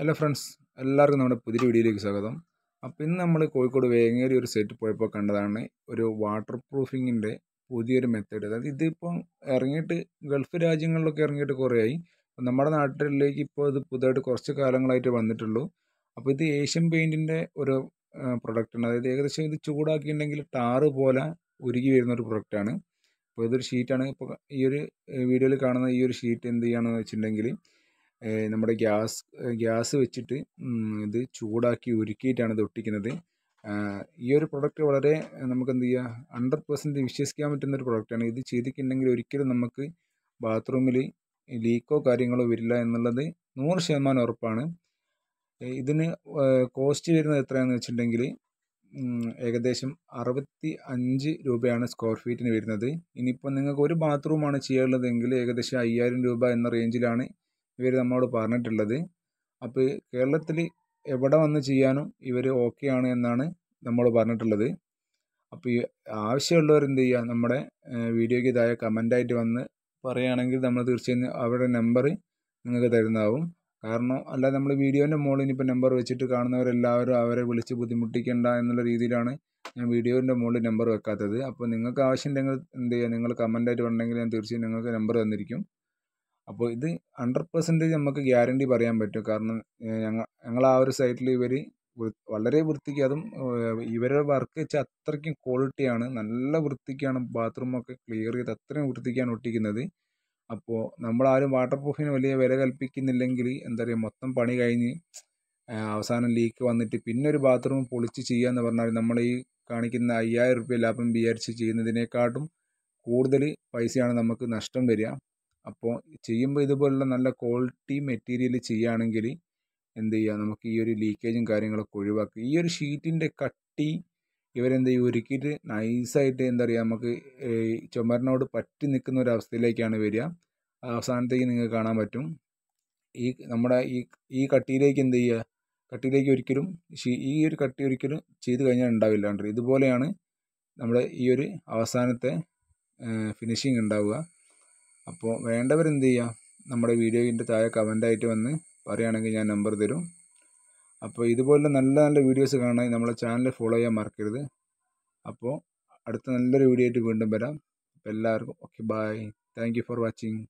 hello friends എല്ലാവർക്കും നമ്മുടെ പുതിയ വീഡിയോയിലേക്ക് സ്വാഗതം അപ്പോൾ ഇന്ന് നമ്മൾ കോഴിക്കോട് വേങ്ങേരി ഒരു സെറ്റ് പോയപ്പോൾ കണ്ടതാണ് ഒരു വാട്ടർ പ്രൂഫിങ്ങിൻ്റെ പുതിയൊരു മെത്തേഡ് അതായത് ഇതിപ്പോൾ ഇറങ്ങിയിട്ട് ഗൾഫ് രാജ്യങ്ങളിലൊക്കെ ഇറങ്ങിയിട്ട് ആയി അപ്പോൾ നമ്മുടെ നാട്ടിലേക്ക് ഇപ്പോൾ ഇത് പുതുതായിട്ട് കുറച്ച് കാലങ്ങളായിട്ട് വന്നിട്ടുള്ളൂ അപ്പോൾ ഇത് ഏഷ്യൻ പെയിൻറ്റിൻ്റെ ഒരു പ്രൊഡക്റ്റാണ് അതായത് ഏകദേശം ഇത് ചൂടാക്കിയിട്ടുണ്ടെങ്കിൽ ടാറ് പോലെ ഉരുകി വരുന്ന ഒരു പ്രൊഡക്റ്റാണ് അപ്പോൾ ഇതൊരു ഷീറ്റാണ് ഇപ്പോൾ ഈ ഒരു വീഡിയോയിൽ കാണുന്ന ഈ ഒരു ഷീറ്റ് എന്ത് ചെയ്യുകയാണെന്ന് വെച്ചിട്ടുണ്ടെങ്കിൽ നമ്മുടെ ഗ്യാസ് ഗ്യാസ് വെച്ചിട്ട് ഇത് ചൂടാക്കി ഉരുക്കിയിട്ടാണ് ഇത് ഒട്ടിക്കുന്നത് ഈ ഒരു പ്രൊഡക്റ്റ് വളരെ നമുക്ക് എന്ത് ചെയ്യുക ഹൺഡ്രഡ് പെർസെൻറ്റ് വിശ്വസിക്കാൻ പറ്റുന്ന ഒരു പ്രൊഡക്റ്റാണ് ഇത് ചെയ്തിട്ടുണ്ടെങ്കിൽ ഒരിക്കലും നമുക്ക് ബാത്റൂമിൽ ലീക്കോ കാര്യങ്ങളോ വരില്ല എന്നുള്ളത് നൂറ് ശതമാനം ഉറപ്പാണ് ഇതിന് കോസ്റ്റ് വരുന്നത് എത്രയാണെന്ന് വെച്ചിട്ടുണ്ടെങ്കിൽ ഏകദേശം അറുപത്തി അഞ്ച് രൂപയാണ് സ്ക്വയർ ഫീറ്റിന് വരുന്നത് ഇനിയിപ്പോൾ നിങ്ങൾക്ക് ഒരു ബാത്റൂമാണ് ചെയ്യാനുള്ളതെങ്കിൽ ഏകദേശം അയ്യായിരം രൂപ എന്ന റേഞ്ചിലാണ് ഇവർ നമ്മോട് പറഞ്ഞിട്ടുള്ളത് അപ്പോൾ കേരളത്തിൽ എവിടെ വന്ന് ചെയ്യാനും ഇവർ ആണ് എന്നാണ് നമ്മൾ പറഞ്ഞിട്ടുള്ളത് അപ്പോൾ ഈ ആവശ്യമുള്ളവർ എന്ത് ചെയ്യുക നമ്മുടെ വീഡിയോയ്ക്ക് താഴെ കമൻ്റായിട്ട് വന്ന് പറയുകയാണെങ്കിൽ നമ്മൾ തീർച്ചയായും അവരുടെ നമ്പർ നിങ്ങൾക്ക് തരുന്നതാവും കാരണം അല്ലാതെ നമ്മൾ വീഡിയോൻ്റെ മുകളിൽ ഇനിയിപ്പോൾ നമ്പർ വെച്ചിട്ട് കാണുന്നവരെല്ലാവരും അവരെ വിളിച്ച് ബുദ്ധിമുട്ടിക്കേണ്ട എന്നുള്ള രീതിയിലാണ് ഞാൻ വീഡിയോൻ്റെ മുകളിൽ നമ്പർ വെക്കാത്തത് അപ്പോൾ നിങ്ങൾക്ക് ആവശ്യമുണ്ടെങ്കിൽ എന്ത് ചെയ്യുക നിങ്ങൾ കമൻ്റായിട്ട് വന്നെങ്കിൽ ഞാൻ തീർച്ചയായും നിങ്ങൾക്ക് നമ്പർ തന്നിരിക്കും അപ്പോൾ ഇത് ഹൺഡ്രഡ് പെർസെൻറ്റേജ് നമുക്ക് ഗ്യാരണ്ടി പറയാൻ പറ്റും കാരണം ഞങ്ങൾ ഞങ്ങൾ ആ ഒരു സൈറ്റിൽ ഇവർ വളരെ വൃത്തിക്ക് അതും ഇവരുടെ വർക്ക് വെച്ചാൽ അത്രയ്ക്കും ക്വാളിറ്റിയാണ് നല്ല വൃത്തിക്കാണ് ബാത്റൂമൊക്കെ ക്ലിയർ ചെയ്ത് അത്രയും വൃത്തിക്കാണ് ഒട്ടിക്കുന്നത് അപ്പോൾ ആരും വാട്ടർ പ്രൂഫിന് വലിയ വില കൽപ്പിക്കുന്നില്ലെങ്കിൽ എന്താ പറയുക മൊത്തം പണി കഴിഞ്ഞ് അവസാനം ലീക്ക് വന്നിട്ട് പിന്നെ ഒരു ബാത്റൂം പൊളിച്ച് ചെയ്യുക എന്ന് പറഞ്ഞാൽ നമ്മൾ ഈ കാണിക്കുന്ന അയ്യായിരം റുപ്യ ലാഭം വിചാരിച്ച് ചെയ്യുന്നതിനേക്കാട്ടും കൂടുതൽ പൈസയാണ് നമുക്ക് നഷ്ടം വരിക അപ്പോൾ ചെയ്യുമ്പോൾ ഇതുപോലുള്ള നല്ല ക്വാളിറ്റി മെറ്റീരിയൽ ചെയ്യുകയാണെങ്കിൽ എന്ത് ചെയ്യുക നമുക്ക് ഈ ഒരു ലീക്കേജും കാര്യങ്ങളൊക്കെ ഒഴിവാക്കുക ഈ ഒരു ഷീറ്റിൻ്റെ കട്ടി ഇവരെന്ത് ചെയ്യും ഒരുക്കിയിട്ട് നൈസായിട്ട് എന്താ പറയുക നമുക്ക് ചുമരനോട് പറ്റി നിൽക്കുന്ന ഒരു അവസ്ഥയിലേക്കാണ് വരിക അവസാനത്തേക്ക് നിങ്ങൾക്ക് കാണാൻ പറ്റും ഈ നമ്മുടെ ഈ ഈ കട്ടിയിലേക്ക് എന്ത് ചെയ്യുക കട്ടിയിലേക്ക് ഒരിക്കലും ഈ ഒരു കട്ടി ഒരിക്കലും ചെയ്ത് കഴിഞ്ഞാൽ ഉണ്ടാവില്ല കണ്ടത് ഇതുപോലെയാണ് നമ്മുടെ ഈ ഒരു അവസാനത്തെ ഫിനിഷിങ് ഉണ്ടാവുക അപ്പോൾ എന്ത് ചെയ്യുക നമ്മുടെ വീഡിയോയിൻ്റെ താഴെ കമൻ്റായിട്ട് വന്ന് പറയുകയാണെങ്കിൽ ഞാൻ നമ്പർ തരും അപ്പോൾ ഇതുപോലെ നല്ല നല്ല വീഡിയോസ് കാണാൻ നമ്മളെ ചാനൽ ഫോളോ ചെയ്യാൻ മറക്കരുത് അപ്പോൾ അടുത്ത നല്ലൊരു വീഡിയോ ആയിട്ട് വീണ്ടും വരാം എല്ലാവർക്കും okay bye thank for watching